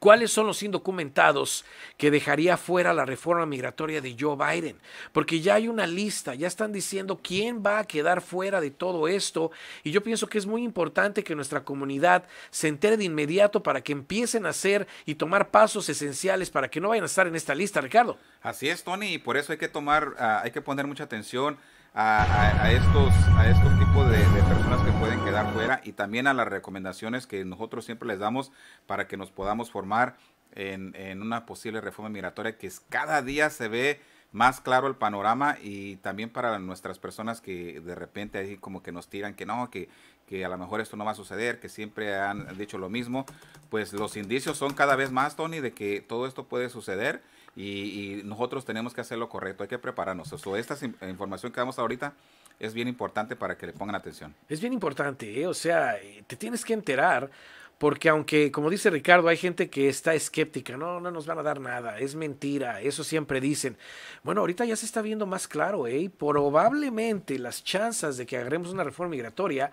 ¿Cuáles son los indocumentados que dejaría fuera la reforma migratoria de Joe Biden? Porque ya hay una lista, ya están diciendo quién va a quedar fuera de todo esto. Y yo pienso que es muy importante que nuestra comunidad se entere de inmediato para que empiecen a hacer y tomar pasos esenciales para que no vayan a estar en esta lista, Ricardo. Así es, Tony, y por eso hay que tomar, ah, hay que poner mucha atención a, estos, a tipos de, personas que pueden quedar fuera y también a las recomendaciones que nosotros siempre les damos para que nos podamos formar en, una posible reforma migratoria que cada día se ve más claro el panorama y también para nuestras personas que de repente ahí como que nos tiran que no, que, que a lo mejor esto no va a suceder, que siempre han dicho lo mismo, pues los indicios son cada vez más, Tony, de que todo esto puede suceder y, nosotros tenemos que hacer lo correcto, hay que prepararnos. O esta información que damos ahorita es bien importante para que le pongan atención. Es bien importante, ¿eh? o sea, eh, te tienes que enterar. Porque aunque, como dice Ricardo, hay gente que está escéptica, no, no nos van a dar nada, es mentira, eso siempre dicen. Bueno, ahorita ya se está viendo más claro, ¿eh? probablemente las chances de que hagamos una reforma migratoria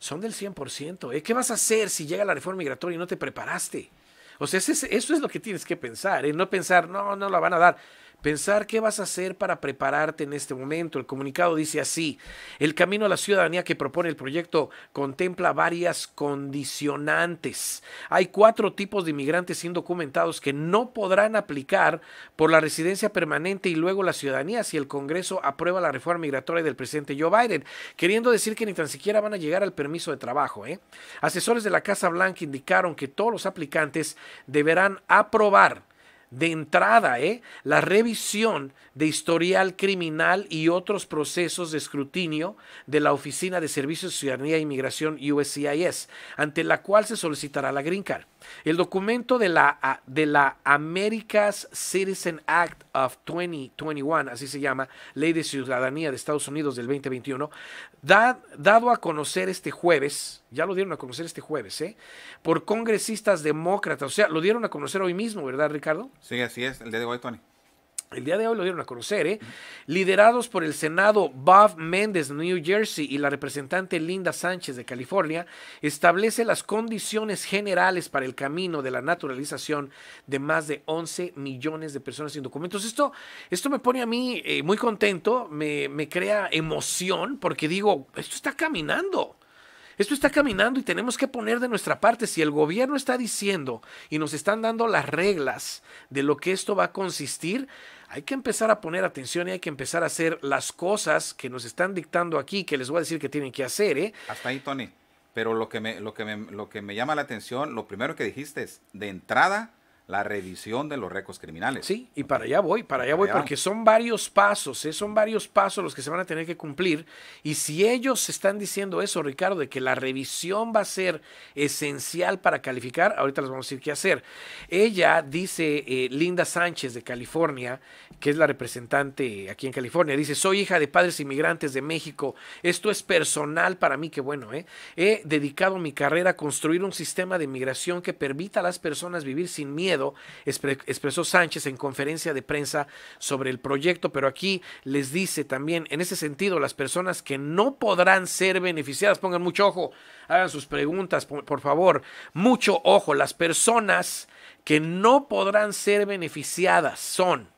son del 100%. ¿eh? ¿Qué vas a hacer si llega la reforma migratoria y no te preparaste? O sea, eso es lo que tienes que pensar, ¿eh? no pensar, no, no la van a dar. Pensar qué vas a hacer para prepararte en este momento. El comunicado dice así, el camino a la ciudadanía que propone el proyecto contempla varias condicionantes. Hay cuatro tipos de inmigrantes indocumentados que no podrán aplicar por la residencia permanente y luego la ciudadanía si el Congreso aprueba la reforma migratoria del presidente Joe Biden, queriendo decir que ni tan siquiera van a llegar al permiso de trabajo. ¿eh? Asesores de la Casa Blanca indicaron que todos los aplicantes deberán aprobar de entrada, ¿eh? la revisión de historial criminal y otros procesos de escrutinio de la Oficina de Servicios de Ciudadanía e Inmigración USCIS, ante la cual se solicitará la Green Card. El documento de la, de la America's Citizen Act of 2021, así se llama, Ley de Ciudadanía de Estados Unidos del 2021, da, dado a conocer este jueves, ya lo dieron a conocer este jueves, ¿eh? por congresistas demócratas, o sea, lo dieron a conocer hoy mismo, ¿verdad, Ricardo? Sí, así es, el día de hoy, Tony. El día de hoy lo dieron a conocer, ¿eh? liderados por el Senado Bob Méndez de New Jersey y la representante Linda Sánchez de California, establece las condiciones generales para el camino de la naturalización de más de 11 millones de personas sin documentos. Esto, esto me pone a mí eh, muy contento, me, me crea emoción porque digo, esto está caminando. Esto está caminando y tenemos que poner de nuestra parte. Si el gobierno está diciendo y nos están dando las reglas de lo que esto va a consistir, hay que empezar a poner atención y hay que empezar a hacer las cosas que nos están dictando aquí, que les voy a decir que tienen que hacer. ¿eh? Hasta ahí, Tony. Pero lo que, me, lo, que me, lo que me llama la atención, lo primero que dijiste es, de entrada, la revisión de los récords criminales. Sí, y para allá voy, para allá voy, porque son varios pasos, ¿eh? son varios pasos los que se van a tener que cumplir. Y si ellos están diciendo eso, Ricardo, de que la revisión va a ser esencial para calificar, ahorita les vamos a decir qué hacer. Ella dice, eh, Linda Sánchez de California, que es la representante aquí en California, dice, soy hija de padres inmigrantes de México, esto es personal para mí, qué bueno, ¿eh? He dedicado mi carrera a construir un sistema de inmigración que permita a las personas vivir sin miedo expresó Sánchez en conferencia de prensa sobre el proyecto, pero aquí les dice también, en ese sentido, las personas que no podrán ser beneficiadas, pongan mucho ojo, hagan sus preguntas, por favor, mucho ojo, las personas que no podrán ser beneficiadas son,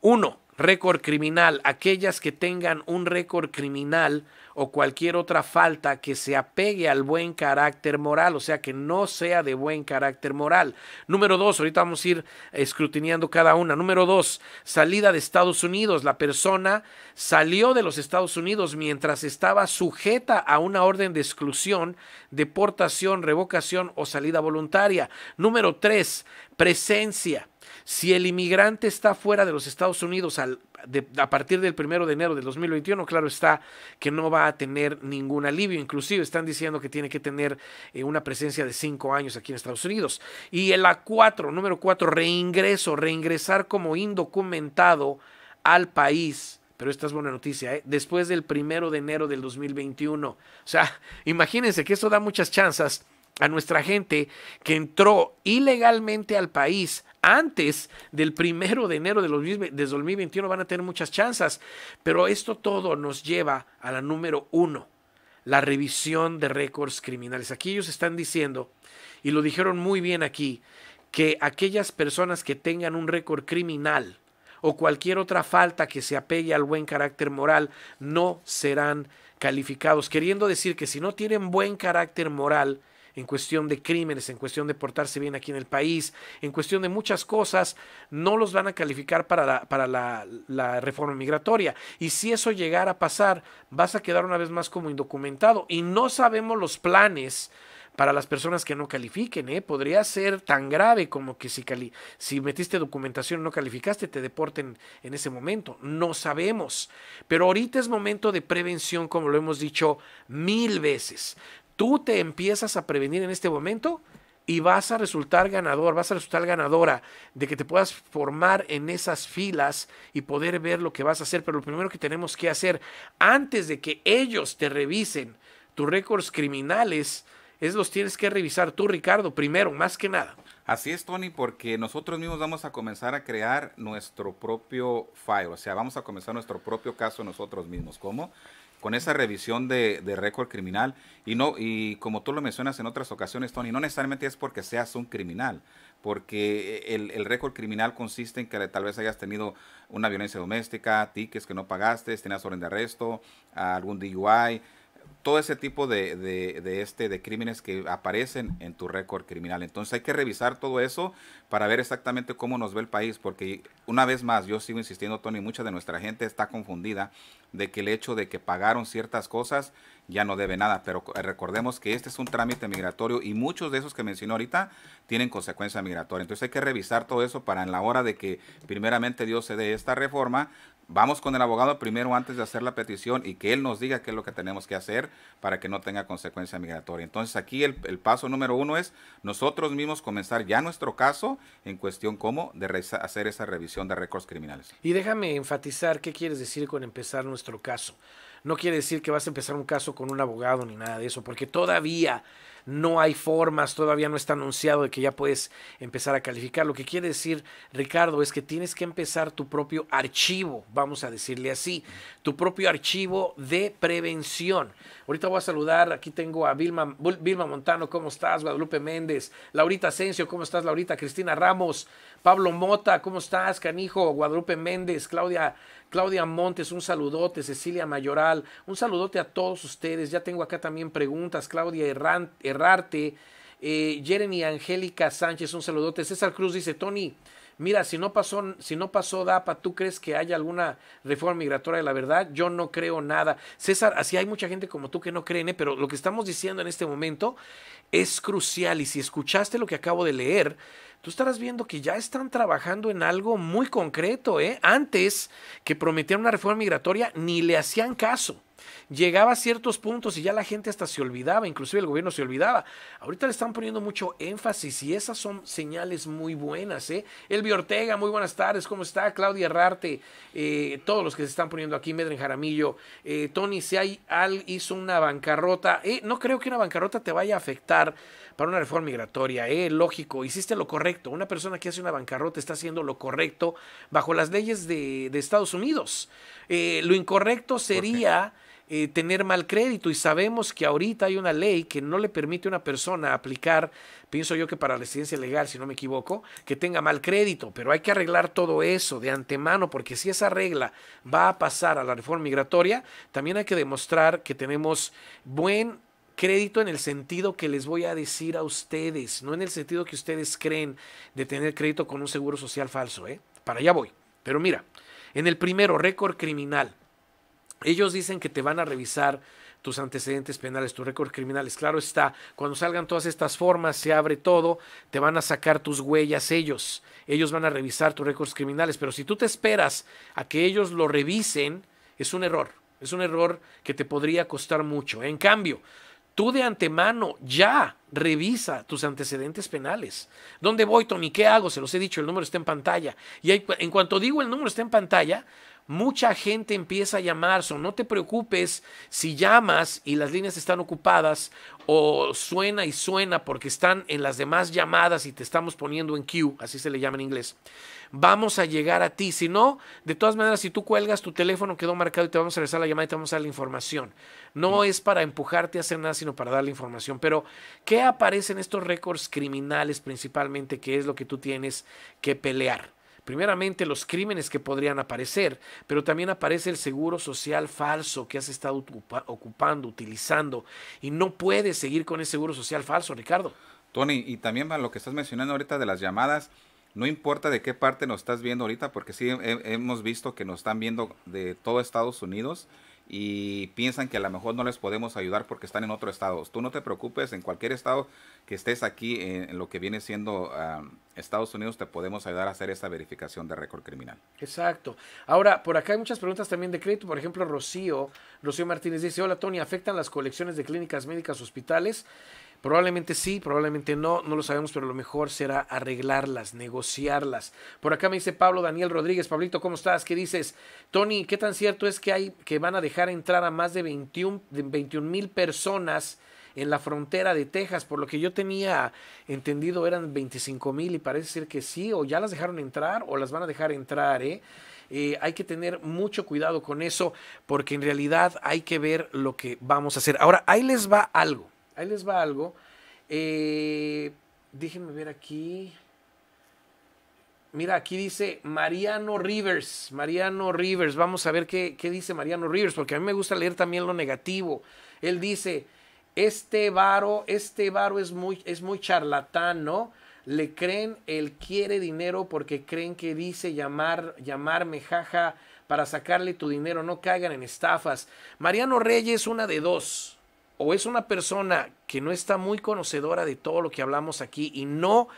uno, récord criminal, aquellas que tengan un récord criminal o cualquier otra falta que se apegue al buen carácter moral, o sea, que no sea de buen carácter moral. Número dos, ahorita vamos a ir escrutineando cada una. Número dos, salida de Estados Unidos. La persona salió de los Estados Unidos mientras estaba sujeta a una orden de exclusión, deportación, revocación o salida voluntaria. Número tres, presencia si el inmigrante está fuera de los Estados Unidos al, a partir del primero de enero del 2021, claro está que no va a tener ningún alivio. Inclusive están diciendo que tiene que tener eh, una presencia de cinco años aquí en Estados Unidos. Y el A4, número 4, reingreso, reingresar como indocumentado al país pero esta es buena noticia, ¿eh? después del primero de enero del 2021. O sea, imagínense que eso da muchas chances a nuestra gente que entró ilegalmente al país antes del primero de enero de, 2021 van a tener muchas chances, pero esto todo nos lleva a la número uno, la revisión de récords criminales. Aquí ellos están diciendo, y lo dijeron muy bien aquí, que aquellas personas que tengan un récord criminal o cualquier otra falta que se apegue al buen carácter moral no serán calificados, queriendo decir que si no tienen buen carácter moral, en cuestión de crímenes, en cuestión de portarse bien aquí en el país, en cuestión de muchas cosas, no los van a calificar para la, para la, reforma migratoria. Y si eso llegara a pasar, vas a quedar una vez más como indocumentado. Y no sabemos los planes para las personas que no califiquen, ¿eh? Podría ser tan grave como que si, si metiste documentación y no calificaste, te deporten en ese momento. No sabemos. Pero ahorita es momento de prevención, como lo hemos dicho mil veces tú te empiezas a prevenir en este momento y vas a resultar ganador, vas a resultar ganadora de que te puedas formar en esas filas y poder ver lo que vas a hacer. Pero lo primero que tenemos que hacer antes de que ellos te revisen tus récords criminales es los tienes que revisar tú, Ricardo, primero, más que nada. Así es, Tony, porque nosotros mismos vamos a comenzar a crear nuestro propio file, o sea, vamos a comenzar nuestro propio caso nosotros mismos. ¿Cómo? con esa revisión de, récord criminal. Y, no, y como tú lo mencionas en otras ocasiones, Tony, no necesariamente es porque seas un criminal, porque eh, el, el récord criminal consiste en que tal vez hayas tenido una violencia doméstica, tickets que no pagaste, tenías orden de arresto, algún DUI, todo ese tipo de, este, de crímenes que aparecen en tu récord criminal. Entonces hay que revisar todo eso para ver exactamente cómo nos ve el país, porque una vez más, yo sigo insistiendo, Tony, mucha de nuestra gente está confundida de que el hecho de que pagaron ciertas cosas ya no debe nada, pero recordemos que este es un trámite migratorio y muchos de esos que mencionó ahorita tienen consecuencia migratoria. Entonces hay que revisar todo eso para en la hora de que primeramente Dios se dé esta reforma, vamos con el abogado primero antes de hacer la petición y que él nos diga qué es lo que tenemos que hacer para que no tenga consecuencia migratoria. Entonces aquí el, paso número uno es nosotros mismos comenzar ya nuestro caso en cuestión cómo de hacer esa revisión de récords criminales. Y déjame enfatizar qué quieres decir con empezar nuestro caso no quiere decir que vas a empezar un caso con un abogado ni nada de eso, porque todavía no hay formas, todavía no está anunciado de que ya puedes empezar a calificar. Lo que quiere decir, Ricardo, es que tienes que empezar tu propio archivo, vamos a decirle así, tu propio archivo de prevención. Ahorita voy a saludar, aquí tengo a Vilma, Vilma Montano, ¿cómo estás? Guadalupe Méndez, Laurita Asensio, ¿cómo estás? Laurita Cristina Ramos, Pablo Mota, ¿cómo estás? Canijo, Guadalupe Méndez, Claudia, Claudia Montes, un saludote, Cecilia Mayoral, un saludote a todos ustedes. Ya tengo acá también preguntas, Claudia eh, Jeremy Angélica Sánchez, un saludote. César Cruz dice, Tony, mira, si no pasó, si no pasó DAPA, ¿tú crees que haya alguna reforma migratoria de la verdad? Yo no creo nada. César, así hay mucha gente como tú que no cree, pero lo que estamos diciendo en este momento es crucial. Y si escuchaste lo que acabo de leer, tú estarás viendo que ya están trabajando en algo muy concreto, ¿eh? Antes que prometieran una reforma migratoria, ni le hacían caso. Llegaba a ciertos puntos y ya la gente hasta se olvidaba, inclusive el gobierno se olvidaba. Ahorita le están poniendo mucho énfasis y esas son señales muy buenas. ¿eh? Elvi Ortega, muy buenas tardes, ¿cómo está? Claudia Rarte, eh, todos los que se están poniendo aquí, Medren Jaramillo, eh, Tony, si hay al hizo una bancarrota, eh, no creo que una bancarrota te vaya a afectar para una reforma migratoria, lógico, hiciste lo correcto. Una persona que hace una bancarrota está haciendo lo correcto bajo las leyes de, Estados Unidos. lo incorrecto sería... Eh, tener mal crédito y sabemos que ahorita hay una ley que no le permite a una persona aplicar, pienso yo que para la residencia legal, si no me equivoco, que tenga mal crédito, pero hay que arreglar todo eso de antemano porque si esa regla va a pasar a la reforma migratoria, también hay que demostrar que tenemos buen crédito en el sentido que les voy a decir a ustedes, no en el sentido que ustedes creen de tener crédito con un seguro social falso, ¿eh? Para allá voy. Pero mira, en el primero, récord criminal. Ellos dicen que te van a revisar tus antecedentes penales, tus récords criminales. Claro está, cuando salgan todas estas formas, se abre todo, te van a sacar tus huellas ellos. Ellos van a revisar tus récords criminales, pero si tú te esperas a que ellos lo revisen, es un error. Es un error que te podría costar mucho. En cambio, tú de antemano ya revisa tus antecedentes penales. ¿Dónde voy, Tony? ¿Qué hago? Se los he dicho, el número está en pantalla. Y hay, en cuanto digo el número está en pantalla, mucha gente empieza a llamar. no te preocupes si llamas y las líneas están ocupadas o suena y suena porque están en las demás llamadas y te estamos poniendo en queue, así se le llama en inglés. Vamos a llegar a ti. Si no, de todas maneras, si tú cuelgas, tu teléfono quedó marcado y te vamos a regresar la llamada y te vamos a dar la información. No es para empujarte a hacer nada, sino para dar la información. Pero, ¿qué aparecen estos récords criminales principalmente? ¿Qué es lo que tú tienes que pelear? Primeramente los crímenes que podrían aparecer, pero también aparece el seguro social falso que has estado ocupando, utilizando, y no puedes seguir con ese seguro social falso, Ricardo. Tony, y también lo que estás mencionando ahorita de las llamadas, no importa de qué parte nos estás viendo ahorita, porque sí hemos visto que nos están viendo de todo Estados Unidos y piensan que a lo mejor no les podemos ayudar porque están en otro estado. Tú no te preocupes, en cualquier estado que estés aquí en lo que viene siendo Estados Unidos, te podemos ayudar a hacer esa verificación de récord criminal. Exacto. Ahora, por acá hay muchas preguntas también de crédito. Por ejemplo, Rocío, Rocío Martínez dice, hola Tony, ¿afectan las colecciones de clínicas médicas hospitales? Probablemente sí, probablemente no, no lo sabemos, pero lo mejor será arreglarlas, negociarlas. Por acá me dice Pablo Daniel Rodríguez, Pablito, ¿cómo estás? ¿Qué dices? Tony, ¿qué tan cierto es que hay que van a dejar entrar a más de 21 mil personas en la frontera de Texas? Por lo que yo tenía entendido eran 25 mil y parece ser que sí, o ya las dejaron entrar o las van a dejar entrar, ¿eh? Eh, hay que tener mucho cuidado con eso porque en realidad hay que ver lo que vamos a hacer. Ahora, ahí les va algo. Ahí les va algo. Eh, déjenme ver aquí. Mira, aquí dice Mariano Rivers. Mariano Rivers. Vamos a ver qué, qué dice Mariano Rivers, porque a mí me gusta leer también lo negativo. Él dice, este varo, este varo es muy, es muy charlatán, ¿no? Le creen, él quiere dinero porque creen que dice llamar, llamarme, jaja, para sacarle tu dinero. No caigan en estafas. Mariano Reyes, una de dos o es una persona que no está muy conocedora de todo lo que hablamos aquí y no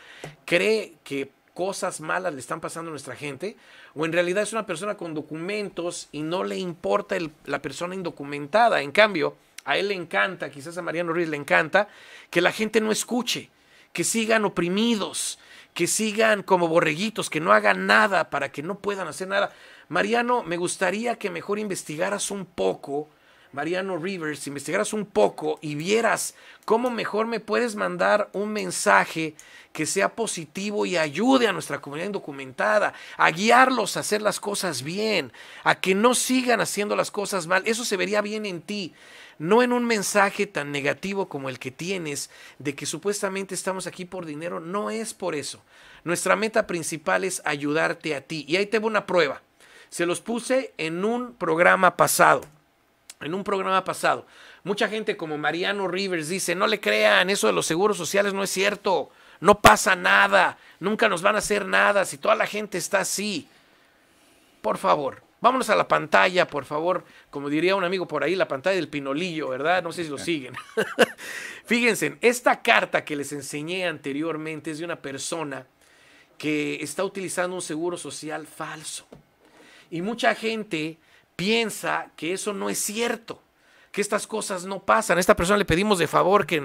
cree que cosas malas le están pasando a nuestra gente, o en realidad es una persona con documentos y no le importa la persona indocumentada. En cambio, a él le encanta, quizás a Mariano Ruiz le encanta, que la gente no escuche, que sigan oprimidos, que sigan como borreguitos, que no hagan nada para que no puedan hacer nada. Mariano, me gustaría que mejor investigaras un poco Mariano Rivers, si investigaras un poco y vieras cómo mejor me puedes mandar un mensaje que sea positivo y ayude a nuestra comunidad indocumentada, a guiarlos a hacer las cosas bien, a que no sigan haciendo las cosas mal. Eso se vería bien en ti, no en un mensaje tan negativo como el que tienes de que supuestamente estamos aquí por dinero. No es por eso. Nuestra meta principal es ayudarte a ti. Y ahí tengo una prueba. Se los puse en un programa pasado en un programa pasado. Mucha gente como Mariano Rivers dice, no le crean, eso de los seguros sociales no es cierto, no pasa nada, nunca nos van a hacer nada si toda la gente está así. Por favor, vámonos a la pantalla, por favor, como diría un amigo por ahí, la pantalla del pinolillo, ¿verdad? No sé si lo siguen. Fíjense, esta carta que les enseñé anteriormente es de una persona que está utilizando un seguro social falso. Y mucha gente piensa que eso no es cierto, que estas cosas no pasan. A esta persona le pedimos de favor que,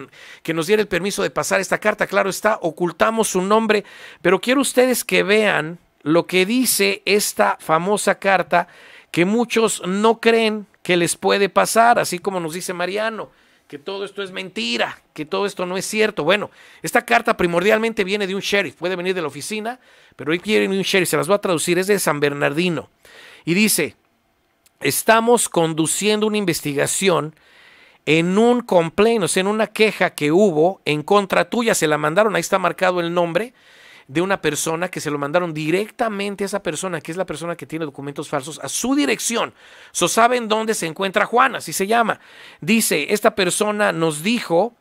nos diera el permiso de pasar esta carta. Claro está, ocultamos su nombre, pero quiero ustedes que vean lo que dice esta famosa carta que muchos no creen que les puede pasar, así como nos dice Mariano que todo esto es mentira, que todo esto no es cierto. Bueno, esta carta primordialmente viene de un sheriff, puede venir de la oficina, pero hoy quieren un sheriff, se las va a traducir, es de San Bernardino. Y dice, estamos conduciendo una investigación en un complaint, o sea, en una queja que hubo en contra tuya, se la mandaron, ahí está marcado el nombre de una persona que se lo mandaron directamente a esa persona, que es la persona que tiene documentos falsos, a su dirección. So saben dónde se encuentra Juana, así se llama. Dice, esta persona nos dijo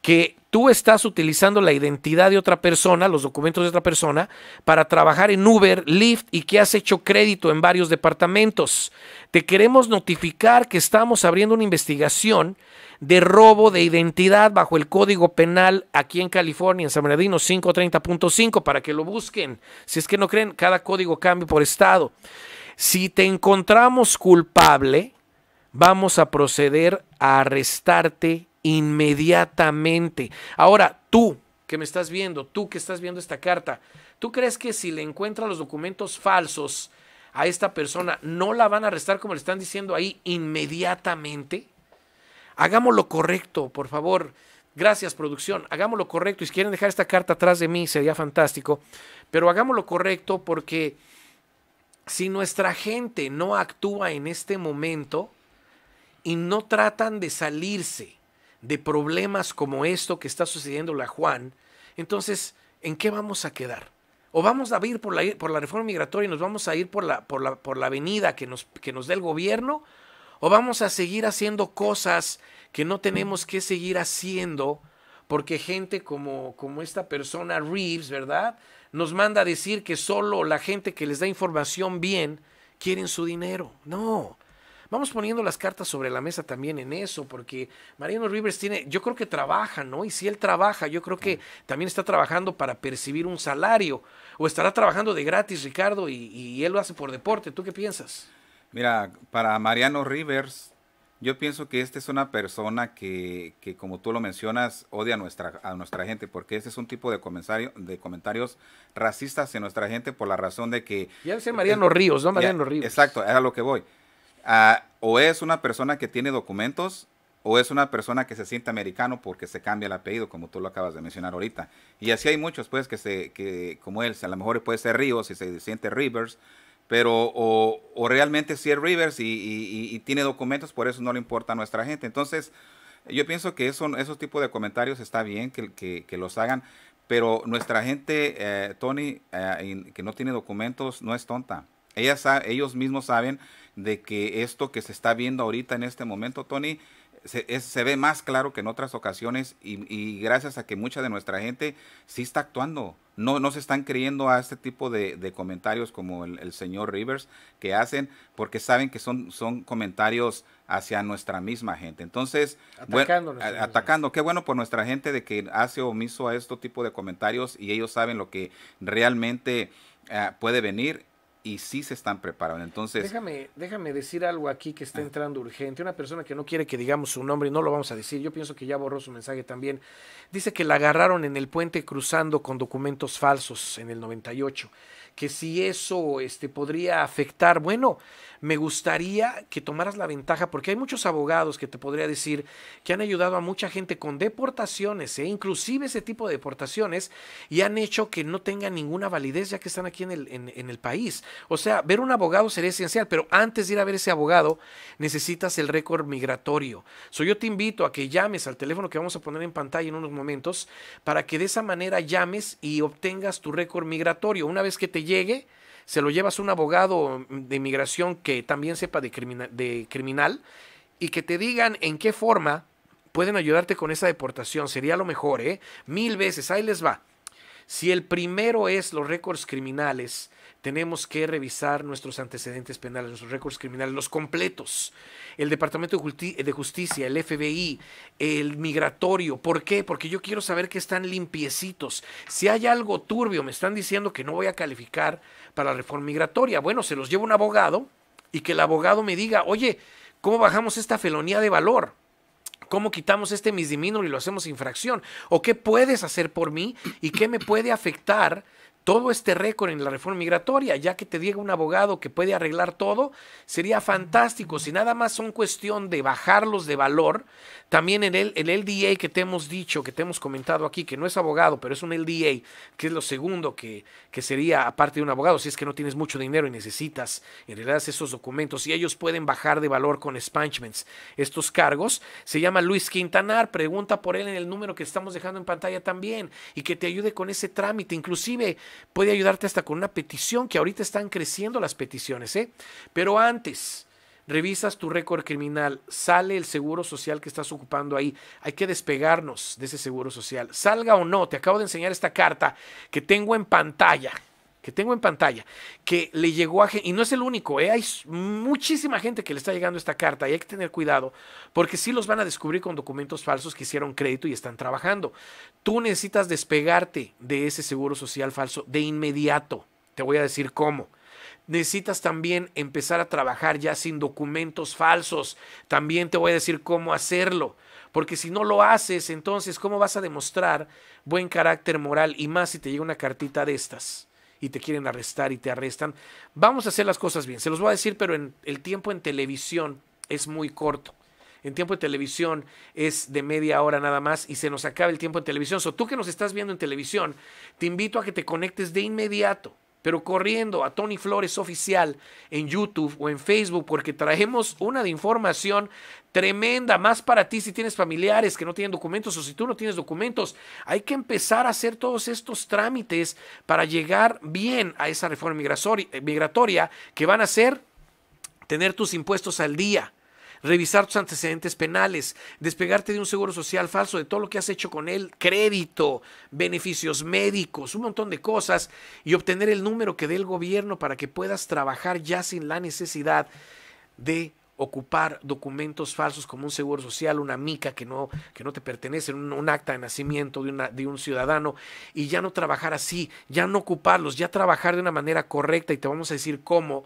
que Tú estás utilizando la identidad de otra persona, los documentos de otra persona, para trabajar en Uber, Lyft y que has hecho crédito en varios departamentos. Te queremos notificar que estamos abriendo una investigación de robo de identidad bajo el Código Penal aquí en California, en San Bernardino 530.5, para que lo busquen. Si es que no creen, cada código cambia por estado. Si te encontramos culpable, vamos a proceder a arrestarte inmediatamente. Ahora, tú que me estás viendo, tú que estás viendo esta carta, ¿tú crees que si le encuentran los documentos falsos a esta persona, no la van a arrestar como le están diciendo ahí inmediatamente? Hagamos lo correcto, por favor. Gracias, producción. Hagamos lo correcto. Y si quieren dejar esta carta atrás de mí, sería fantástico. Pero hagamos lo correcto porque si nuestra gente no actúa en este momento y no tratan de salirse de problemas como esto que está sucediendo la Juan, entonces, ¿en qué vamos a quedar? ¿O vamos a ir por la, por la reforma migratoria y nos vamos a ir por la, por la, por la avenida que nos, que nos dé el gobierno? ¿O vamos a seguir haciendo cosas que no tenemos que seguir haciendo porque gente como, como esta persona Reeves, ¿verdad? Nos manda a decir que solo la gente que les da información bien quieren su dinero. No, vamos poniendo las cartas sobre la mesa también en eso, porque Mariano Rivers tiene, yo creo que trabaja, ¿no? Y si él trabaja, yo creo que también está trabajando para percibir un salario, o estará trabajando de gratis, Ricardo, y, él lo hace por deporte. ¿Tú qué piensas? Mira, para Mariano Rivers, yo pienso que esta es una persona que, que, como tú lo mencionas, odia a nuestra, a nuestra gente, porque este es un tipo de, comentario, de comentarios racistas en nuestra gente por la razón de que... Ya dice Mariano eh, Ríos, ¿no? Mariano Ríos. Exacto, Era lo que voy o es una persona que tiene documentos o es una persona que se siente americano porque se cambia el apellido, como tú lo acabas de mencionar ahorita. Y así hay muchos, pues, que, se, que como él, a lo mejor puede ser Ríos y se siente Rivers, pero o, realmente sí es Rivers y, tiene documentos, por eso no le importa a nuestra gente. Entonces, yo pienso que esos tipos de comentarios está bien que, que, los hagan, pero nuestra gente, eh, Tony, eh, que no tiene documentos, no es tonta. Ellas, ellos mismos saben de que esto que se está viendo ahorita en este momento, Tony, se, se, ve más claro que en otras ocasiones y, gracias a que mucha de nuestra gente sí está actuando. No, se están creyendo a este tipo de, comentarios como el, señor Rivers que hacen porque saben que son, son comentarios hacia nuestra misma gente. Entonces, atacando. Qué bueno por nuestra gente de que hace omiso a este tipo de comentarios y ellos saben lo que realmente ah, puede venir y sí se están preparando. Entonces, déjame, déjame decir algo aquí que está ah. entrando urgente. Una persona que no quiere que digamos su nombre no lo vamos a decir. Yo pienso que ya borró su mensaje también. Dice que la agarraron en el puente cruzando con documentos falsos en el 98. Que si eso este, podría afectar, bueno, me gustaría que tomaras la ventaja, porque hay muchos abogados que te podría decir que han ayudado a mucha gente con deportaciones, e inclusive ese tipo de deportaciones, y han hecho que no tengan ninguna validez ya que están aquí en el, el país. O sea, ver un abogado sería esencial, pero antes de ir a ver ese abogado necesitas el récord migratorio. So, yo te invito a que llames al teléfono que vamos a poner en pantalla en unos momentos para que de esa manera llames y obtengas tu récord migratorio. Una vez que te llegue, se lo llevas a un abogado mm, de inmigración que también sepa de, de criminal y que te digan en qué forma pueden ayudarte con esa deportación. Sería lo mejor, ¿eh? Mil veces, ahí les va. Si el primero es los récords criminales, tenemos que revisar nuestros antecedentes penales, nuestros récords criminales, los completos. El Departamento de, Justicia, el FBI, el migratorio. ¿Por qué? Porque yo quiero saber que están limpiecitos. Si hay algo turbio, me están diciendo que no voy a calificar para la reforma migratoria. Bueno, se los lleva un abogado y que el abogado me diga, oye, ¿cómo bajamos esta felonía de valor? cómo quitamos este misdemeanor y lo hacemos infracción, o qué puedes hacer por mí y qué me puede afectar todo este récord en la reforma migratoria, ya que te diga un abogado que puede arreglar todo, sería fantástico. Si nada más son cuestión de bajarlos de valor, también en el, el LDA que te hemos dicho, que te hemos comentado aquí, que no es abogado, pero es un LDA, que es lo segundo que, que sería aparte de un abogado, si es que no tienes mucho dinero y necesitas en realidad esos documentos, y ellos pueden bajar de valor con expungements estos cargos. Se llama Luis Quintanar, pregunta por él en el número que estamos dejando en pantalla también, y que te ayude con ese trámite, inclusive Puede ayudarte hasta con una petición, que ahorita están creciendo las peticiones, ¿eh? Pero antes, revisas tu récord criminal, sale el seguro social que estás ocupando ahí. Hay que despegarnos de ese seguro social. Salga o no, te acabo de enseñar esta carta que tengo en pantalla que tengo en pantalla, que le llegó a gente, y no es el único, ¿eh? hay muchísima gente que le está llegando esta carta y hay que tener cuidado porque si los van a descubrir con documentos falsos que hicieron crédito y están trabajando. Tú necesitas despegarte de ese seguro social falso de inmediato. Te voy a decir cómo. Necesitas también empezar a trabajar ya sin documentos falsos. También te voy a decir cómo hacerlo. Porque si no lo haces, entonces, ¿cómo vas a demostrar buen carácter moral? Y más si te llega una cartita de estas y te quieren arrestar y te arrestan. Vamos a hacer las cosas bien. Se los voy a decir, pero en, el tiempo en televisión es muy corto. En tiempo de televisión es de media hora nada más y se nos acaba el tiempo en televisión. So, tú que nos estás viendo en televisión, te invito a que te conectes de inmediato pero corriendo a Tony Flores Oficial en YouTube o en Facebook, porque traemos una de información tremenda, más para ti si tienes familiares que no tienen documentos o si tú no tienes documentos. Hay que empezar a hacer todos estos trámites para llegar bien a esa reforma migratoria que van a ser tener tus impuestos al día revisar tus antecedentes penales, despegarte de un seguro social falso, de todo lo que has hecho con él, crédito, beneficios médicos, un montón de cosas, y obtener el número que dé el gobierno para que puedas trabajar ya sin la necesidad de ocupar documentos falsos como un seguro social, una mica que no, que no te pertenece, un, acta de nacimiento de, una, de, un ciudadano, y ya no trabajar así, ya no ocuparlos, ya trabajar de una manera correcta, y te vamos a decir cómo